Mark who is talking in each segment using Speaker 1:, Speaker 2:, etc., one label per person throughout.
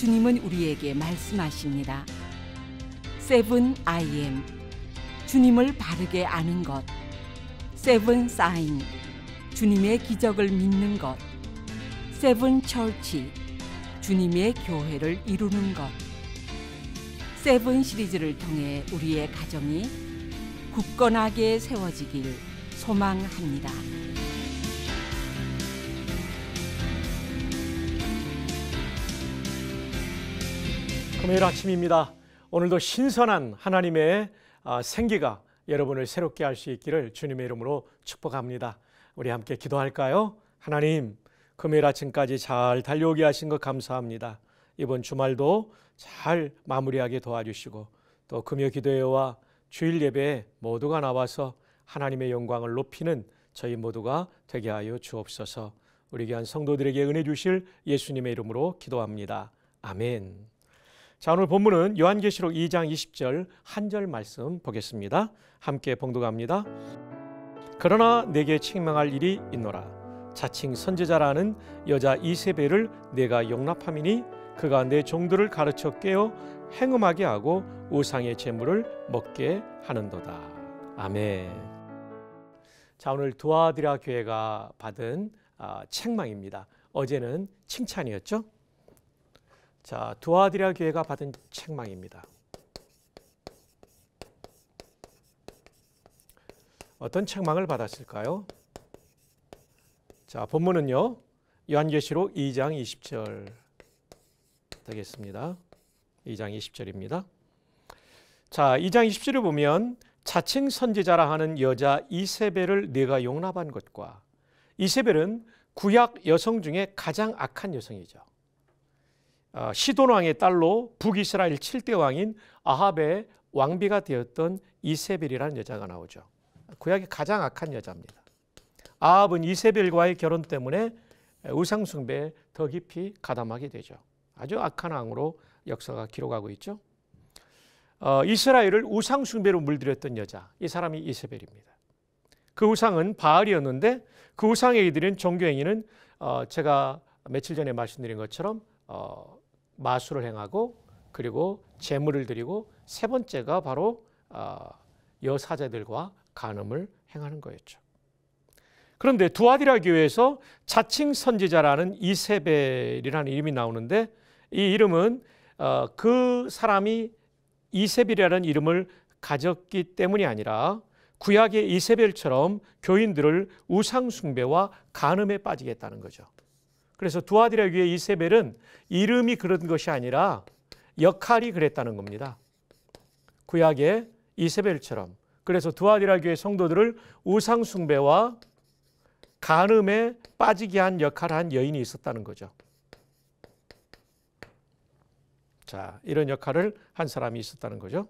Speaker 1: 주님은 우리에게 말씀하십니다. 세븐 I am 주님을 바르게 아는 것 세븐 사인 주님의 기적을 믿는 것 세븐 철치 주님의 교회를 이루는 것 세븐 시리즈를 통해 우리의 가정이 굳건하게 세워지길 소망합니다. 금요일 아침입니다. 오늘도 신선한 하나님의 아, 생기가 여러분을 새롭게 할 수 있기를 주님의 이름으로 축복합니다. 우리 함께 기도할까요? 하나님, 금요일 아침까지 잘 달려오게 하신 것 감사합니다. 이번 주말도 잘 마무리하게 도와주시고 또 금요 기도회와 주일 예배 모두가 나와서 하나님의 영광을 높이는 저희 모두가 되게 하여 주옵소서. 우리 귀한 성도들에게 은혜 주실 예수님의 이름으로 기도합니다. 아멘. 자, 오늘 본문은 요한계시록 2장 20절 한 절 말씀 보겠습니다. 함께 봉독합니다. 그러나 내게 책망할 일이 있노라. 자칭 선지자라는 여자 이세벨을 내가 용납함이니 그가 내 종들을 가르쳐 깨어 행음하게 하고 우상의 재물을 먹게 하는도다. 아멘. 자, 오늘 두아디라 교회가 받은 아, 책망입니다. 어제는 칭찬이었죠? 자, 두아디라 교회가 받은 책망입니다. 어떤 책망을 받았을까요? 자, 본문은요. 요한계시록 2장 20절 되겠습니다. 2장 20절입니다. 자, 2장 20절을 보면 자칭 선지자라 하는 여자 이세벨을 네가 용납한 것과 이세벨은 구약 여성 중에 가장 악한 여성이죠. 어, 시돈 왕의 딸로 북이스라엘 7대 왕인 아합의 왕비가 되었던 이세벨이라는 여자가 나오죠. 구약의 가장 악한 여자입니다. 아합은 이세벨과의 결혼 때문에 우상 숭배에 더 깊이 가담하게 되죠. 아주 악한 왕으로 역사가 기록하고 있죠. 어, 이스라엘을 우상 숭배로 물들였던 여자, 이 사람이 이세벨입니다. 그 우상은 바알이었는데 그 우상에게 드린 종교 행위는 어, 제가 며칠 전에 말씀드린 것처럼 어, 마술을 행하고 그리고 재물을 드리고 세 번째가 바로 어, 여사제들과 간음을 행하는 거였죠. 그런데 두아디라 교회에서 자칭 선지자라는 이세벨이라는 이름이 나오는데 이 이름은 어, 그 사람이 이세벨이라는 이름을 가졌기 때문이 아니라 구약의 이세벨처럼 교인들을 우상숭배와 간음에 빠지겠다는 거죠. 그래서 두아디라 위에 이세벨은 이름이 그런 것이 아니라 역할이 그랬다는 겁니다. 구약의 이세벨처럼. 그래서 두아디라 교회 성도들을 우상 숭배와 간음에 빠지게 한 역할을 한 여인이 있었다는 거죠. 자, 이런 역할을 한 사람이 있었다는 거죠.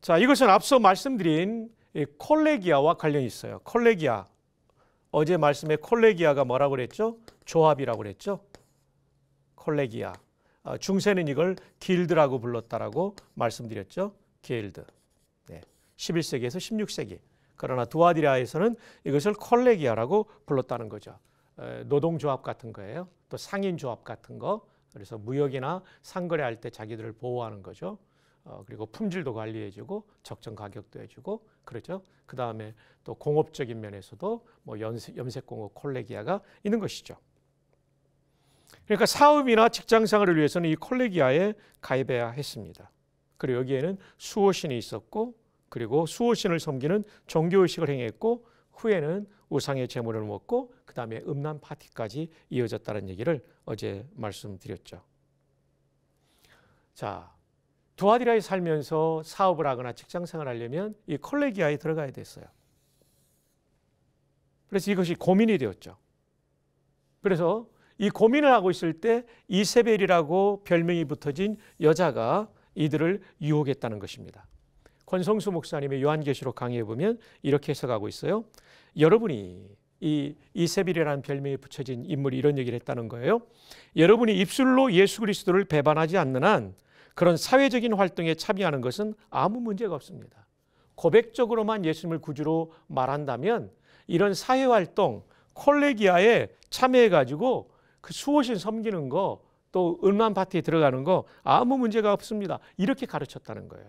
Speaker 1: 자, 이것은 앞서 말씀드린 콜레기아와 관련이 있어요. 콜레기아. 어제 말씀에 콜레기아가 뭐라고 그랬죠? 조합이라고 그랬죠? 콜레기아. 아, 중세는 이걸 길드라고 불렀다라고 말씀드렸죠. 길드. 네. 11세기에서 16세기. 그러나 두아디라에서는 이것을 콜레기아라고 불렀다는 거죠. 노동조합 같은 거예요. 또 상인조합 같은 거. 그래서 무역이나 상거래할 때 자기들을 보호하는 거죠. 어, 그리고 품질도 관리해주고 적정 가격도 해주고 그러죠. 그 다음에 또 공업적인 면에서도 뭐 염색, 공업 콜레기아가 있는 것이죠. 그러니까 사업이나 직장생활을 위해서는 이 콜레기아에 가입해야 했습니다. 그리고 여기에는 수호신이 있었고 그리고 수호신을 섬기는 종교의식을 행했고 후에는 우상의 제물을 먹고 그 다음에 음란 파티까지 이어졌다는 얘기를 어제 말씀드렸죠. 자, 두아디라에 살면서 사업을 하거나 직장 생활 하려면 이 콜레기아에 들어가야 됐어요. 그래서 이것이 고민이 되었죠. 그래서 이 고민을 하고 있을 때 이세벨이라고 별명이 붙어진 여자가 이들을 유혹했다는 것입니다. 권성수 목사님의 요한계시록 강의에 보면 이렇게 해석하고 있어요. 여러분이 이 이세벨이라는 별명에 붙여진 인물이 이런 얘기를 했다는 거예요. 여러분이 입술로 예수 그리스도를 배반하지 않는 한 그런 사회적인 활동에 참여하는 것은 아무 문제가 없습니다. 고백적으로만 예수님을 구주로 말한다면 이런 사회 활동, 콜레기아에 참여해 가지고 그 수호신 섬기는 거, 또 음란 파티에 들어가는 거 아무 문제가 없습니다. 이렇게 가르쳤다는 거예요.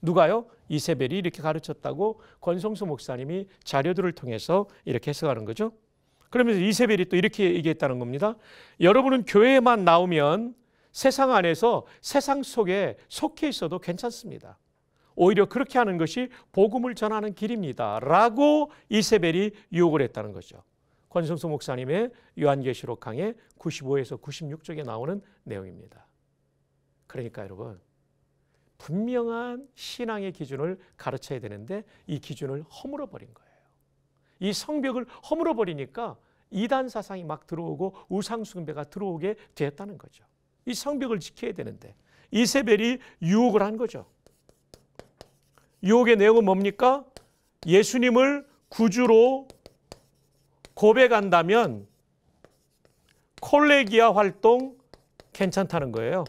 Speaker 1: 누가요? 이세벨이 이렇게 가르쳤다고 권성수 목사님이 자료들을 통해서 이렇게 해석하는 거죠. 그러면서 이세벨이 또 이렇게 얘기했다는 겁니다. 여러분은 교회에만 나오면 세상 안에서 세상 속에 속해 있어도 괜찮습니다. 오히려 그렇게 하는 것이 복음을 전하는 길입니다. 라고 이세벨이 유혹을 했다는 거죠. 권성수 목사님의 요한계시록 강의 95에서 96쪽에 나오는 내용입니다. 그러니까 여러분, 분명한 신앙의 기준을 가르쳐야 되는데 이 기준을 허물어 버린 거예요. 이 성벽을 허물어 버리니까 이단 사상이 막 들어오고 우상숭배가 들어오게 됐다는 거죠. 이 성벽을 지켜야 되는데 이세벨이 유혹을 한 거죠. 유혹의 내용은 뭡니까? 예수님을 구주로 고백한다면 콜레기아 활동 괜찮다는 거예요.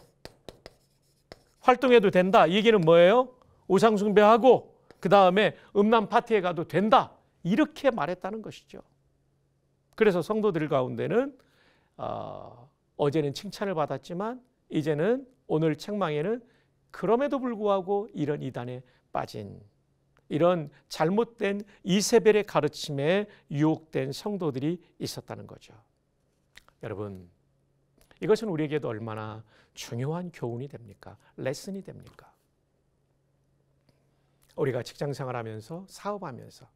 Speaker 1: 활동해도 된다. 얘기는 뭐예요? 우상숭배하고 그 다음에 음란 파티에 가도 된다. 이렇게 말했다는 것이죠. 그래서 성도들 가운데는 어, 어제는 칭찬을 받았지만 이제는 오늘 책망에는 그럼에도 불구하고 이런 이단에 빠진 이런 잘못된 이세벨의 가르침에 유혹된 성도들이 있었다는 거죠. 여러분, 이것은 우리에게도 얼마나 중요한 교훈이 됩니까? 레슨이 됩니까? 우리가 직장 생활하면서 사업하면서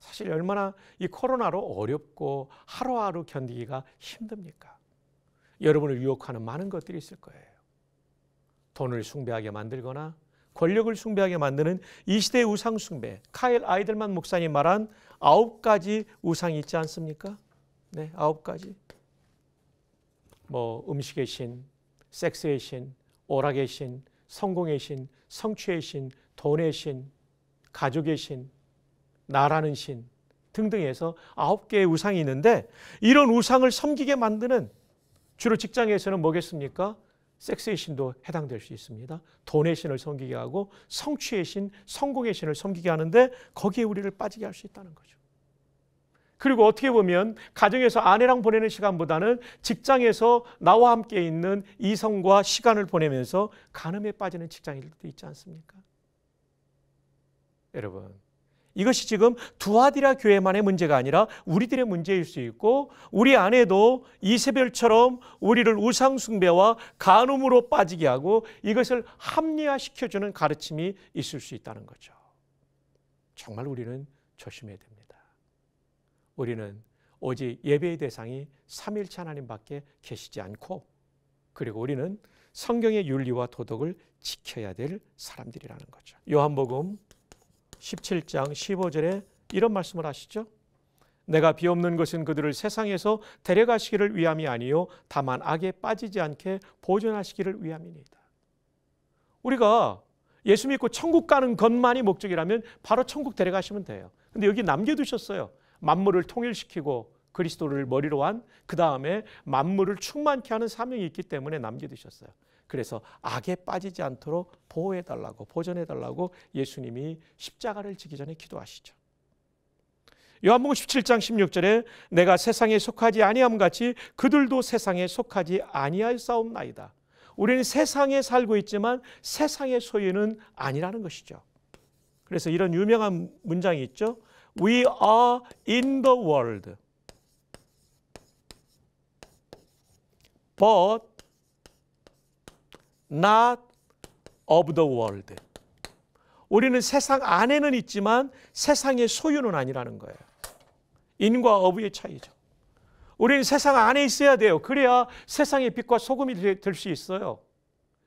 Speaker 1: 사실 얼마나 이 코로나로 어렵고 하루하루 견디기가 힘듭니까? 여러분을 유혹하는 많은 것들이 있을 거예요. 돈을 숭배하게 만들거나 권력을 숭배하게 만드는 이 시대의 우상 숭배. 카일 아이들만 목사님 말한 아홉 가지 우상이 있지 않습니까? 네, 아홉 가지. 뭐 음식의 신, 섹스의 신, 오락의 신, 성공의 신, 성취의 신, 돈의 신, 가족의 신, 나라는 신 등등해서 아홉 개의 우상이 있는데 이런 우상을 섬기게 만드는 주로 직장에서는 뭐겠습니까? 섹스의 신도 해당될 수 있습니다. 돈의 신을 섬기게 하고 성취의 신, 성공의 신을 섬기게 하는데 거기에 우리를 빠지게 할 수 있다는 거죠. 그리고 어떻게 보면 가정에서 아내랑 보내는 시간보다는 직장에서 나와 함께 있는 이성과 시간을 보내면서 간음에 빠지는 직장인들도 있지 않습니까? 여러분, 이것이 지금 두아디라 교회만의 문제가 아니라 우리들의 문제일 수 있고 우리 안에도 이세별처럼 우리를 우상숭배와 간음으로 빠지게 하고 이것을 합리화시켜주는 가르침이 있을 수 있다는 거죠. 정말 우리는 조심해야 됩니다. 우리는 오직 예배의 대상이 삼일차 하나님밖에 계시지 않고 그리고 우리는 성경의 윤리와 도덕을 지켜야 될 사람들이라는 거죠. 요한복음 17장 15절에 이런 말씀을 하시죠. 내가 비없는 것은 그들을 세상에서 데려가시기를 위함이 아니요 다만 악에 빠지지 않게 보존하시기를 위함이니이다. 우리가 예수 믿고 천국 가는 것만이 목적이라면 바로 천국 데려가시면 돼요. 근데 여기 남겨두셨어요. 만물을 통일시키고 그리스도를 머리로 한 그 다음에 만물을 충만케 하는 사명이 있기 때문에 남겨두셨어요. 그래서 악에 빠지지 않도록 보호해 달라고 보존해 달라고 예수님이 십자가를 지기 전에 기도하시죠. 요한복음 17장 16절에 내가 세상에 속하지 아니함 같이 그들도 세상에 속하지 아니하였사나이다 우리는 세상에 살고 있지만 세상의 소유는 아니라는 것이죠. 그래서 이런 유명한 문장이 있죠. We are in the world. But not of the world. 우리는 세상 안에는 있지만 세상의 소유는 아니라는 거예요. 인과 어부의 차이죠. 우리는 세상 안에 있어야 돼요. 그래야 세상의 빛과 소금이 될 수 있어요.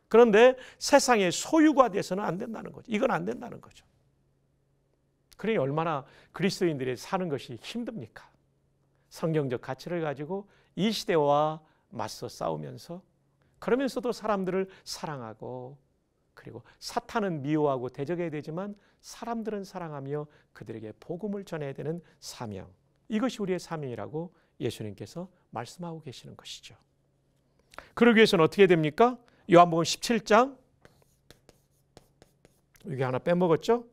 Speaker 1: 그런데 세상의 소유가 돼서는 안 된다는 거죠. 이건 안 된다는 거죠. 그러니 얼마나 그리스도인들이 사는 것이 힘듭니까? 성경적 가치를 가지고 이 시대와 맞서 싸우면서 그러면서도 사람들을 사랑하고 그리고 사탄은 미워하고 대적해야 되지만 사람들은 사랑하며 그들에게 복음을 전해야 되는 사명. 이것이 우리의 사명이라고 예수님께서 말씀하고 계시는 것이죠. 그러기 위해서는 어떻게 됩니까? 요한복음 17장 이게 하나 빼먹었죠?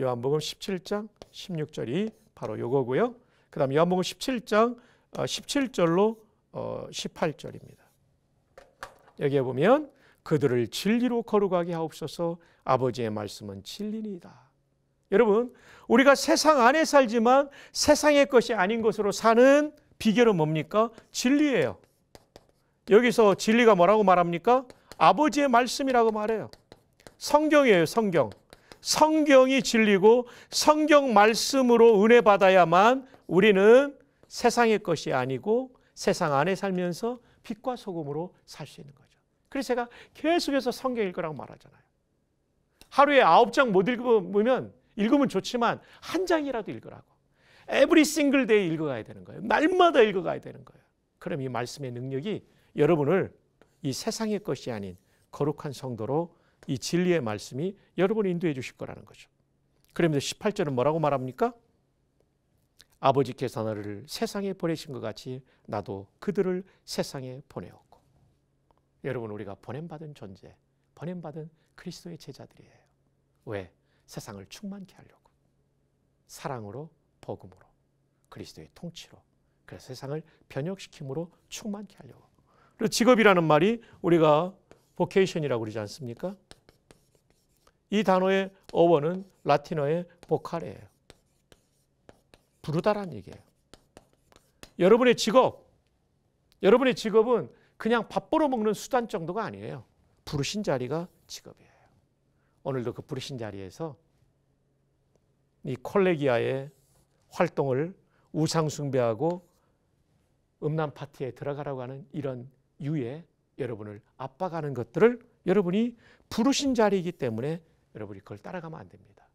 Speaker 1: 요한복음 17장 16절이 바로 요거고요. 그다음 요한복음 17장 17절로 어, 18절입니다. 어, 여기에 보면 그들을 진리로 걸어가게 하옵소서 아버지의 말씀은 진리니이다. 여러분, 우리가 세상 안에 살지만 세상의 것이 아닌 것으로 사는 비결은 뭡니까? 진리예요. 여기서 진리가 뭐라고 말합니까? 아버지의 말씀이라고 말해요. 성경이에요, 성경. 성경이 진리고 성경 말씀으로 은혜 받아야만 우리는 세상의 것이 아니고 세상 안에 살면서 빛과 소금으로 살 수 있는 거죠. 그래서 제가 계속해서 성경 읽으라고 말하잖아요. 하루에 아홉 장 못 읽으면 읽으면 좋지만 한 장이라도 읽으라고. 에브리 싱글 데이 읽어가야 되는 거예요. 날마다 읽어가야 되는 거예요. 그럼 이 말씀의 능력이 여러분을 이 세상의 것이 아닌 거룩한 성도로 이 진리의 말씀이 여러분을 인도해 주실 거라는 거죠. 그러면 18절은 뭐라고 말합니까? 아버지께서 나를 세상에 보내신 것 같이 나도 그들을 세상에 보내었고 여러분 우리가 보냄받은 존재 보냄받은 그리스도의 제자들이에요 왜? 세상을 충만케 하려고 사랑으로 복음으로 그리스도의 통치로 그래서 세상을 변혁시킴으로 충만케 하려고 그리고 직업이라는 말이 우리가 v o c a 이라고 그러지 않습니까? 이 단어의 어원은 라틴어의 보카레예요 부르다라는 얘기예요. 여러분의 직업, 여러분의 직업은 그냥 밥 벌어 먹는 수단 정도가 아니에요. 부르신 자리가 직업이에요. 오늘도 그 부르신 자리에서 이 콜레기아의 활동을 우상숭배하고 음란 파티에 들어가라고 하는 이런 유에 여러분을 압박하는 것들을 여러분이 부르신 자리이기 때문에 여러분이 그걸 따라가면 안 됩니다.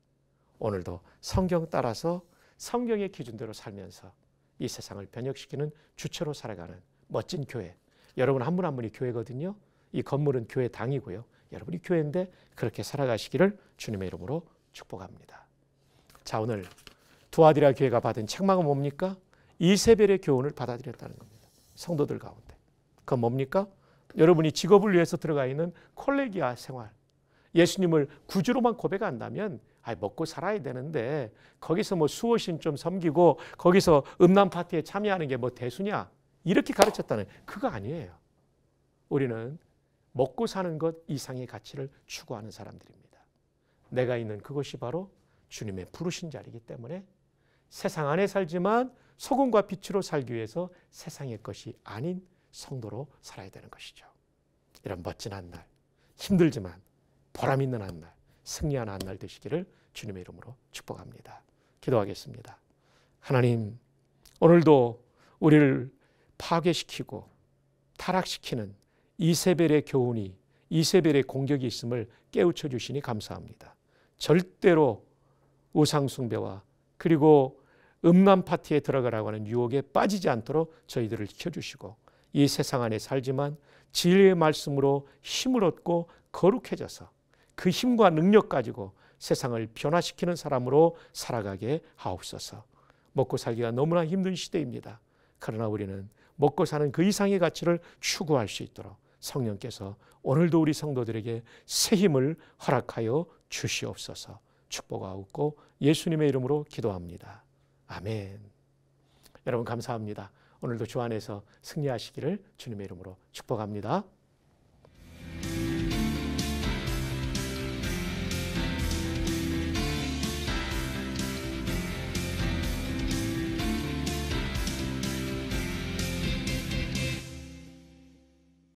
Speaker 1: 오늘도 성경 따라서 성경의 기준대로 살면서 이 세상을 변혁시키는 주체로 살아가는 멋진 교회. 여러분 한 분 한 분이 교회거든요. 이 건물은 교회 당이고요. 여러분이 교회인데 그렇게 살아가시기를 주님의 이름으로 축복합니다. 자, 오늘 두아디라 교회가 받은 책망은 뭡니까? 이세벨의 교훈을 받아들였다는 겁니다. 성도들 가운데. 그건 뭡니까? 여러분이 직업을 위해서 들어가 있는 콜레기아 생활. 예수님을 구주로만 고백 한다면 아, 먹고 살아야 되는데 거기서 뭐 수호신 좀 섬기고 거기서 음란 파티에 참여하는 게 뭐 대수냐 이렇게 가르쳤다는 그거 아니에요. 우리는 먹고 사는 것 이상의 가치를 추구하는 사람들입니다. 내가 있는 그것이 바로 주님의 부르신 자리이기 때문에 세상 안에 살지만 소금과 빛으로 살기 위해서 세상의 것이 아닌 성도로 살아야 되는 것이죠. 이런 멋진 한 날, 힘들지만 보람 있는 한 날, 승리하는 날 되시기를 주님의 이름으로 축복합니다. 기도하겠습니다. 하나님, 오늘도 우리를 파괴시키고 타락시키는 이세벨의 교훈이 이세벨의 공격이 있음을 깨우쳐 주시니 감사합니다. 절대로 우상숭배와 그리고 음란 파티에 들어가라고 하는 유혹에 빠지지 않도록 저희들을 지켜주시고 이 세상 안에 살지만 진리의 말씀으로 힘을 얻고 거룩해져서 그 힘과 능력 가지고 세상을 변화시키는 사람으로 살아가게 하옵소서. 먹고 살기가 너무나 힘든 시대입니다. 그러나 우리는 먹고 사는 그 이상의 가치를 추구할 수 있도록 성령께서 오늘도 우리 성도들에게 새 힘을 허락하여 주시옵소서. 축복하고 예수님의 이름으로 기도합니다. 아멘. 여러분 감사합니다. 오늘도 주 안에서 승리하시기를 주님의 이름으로 축복합니다.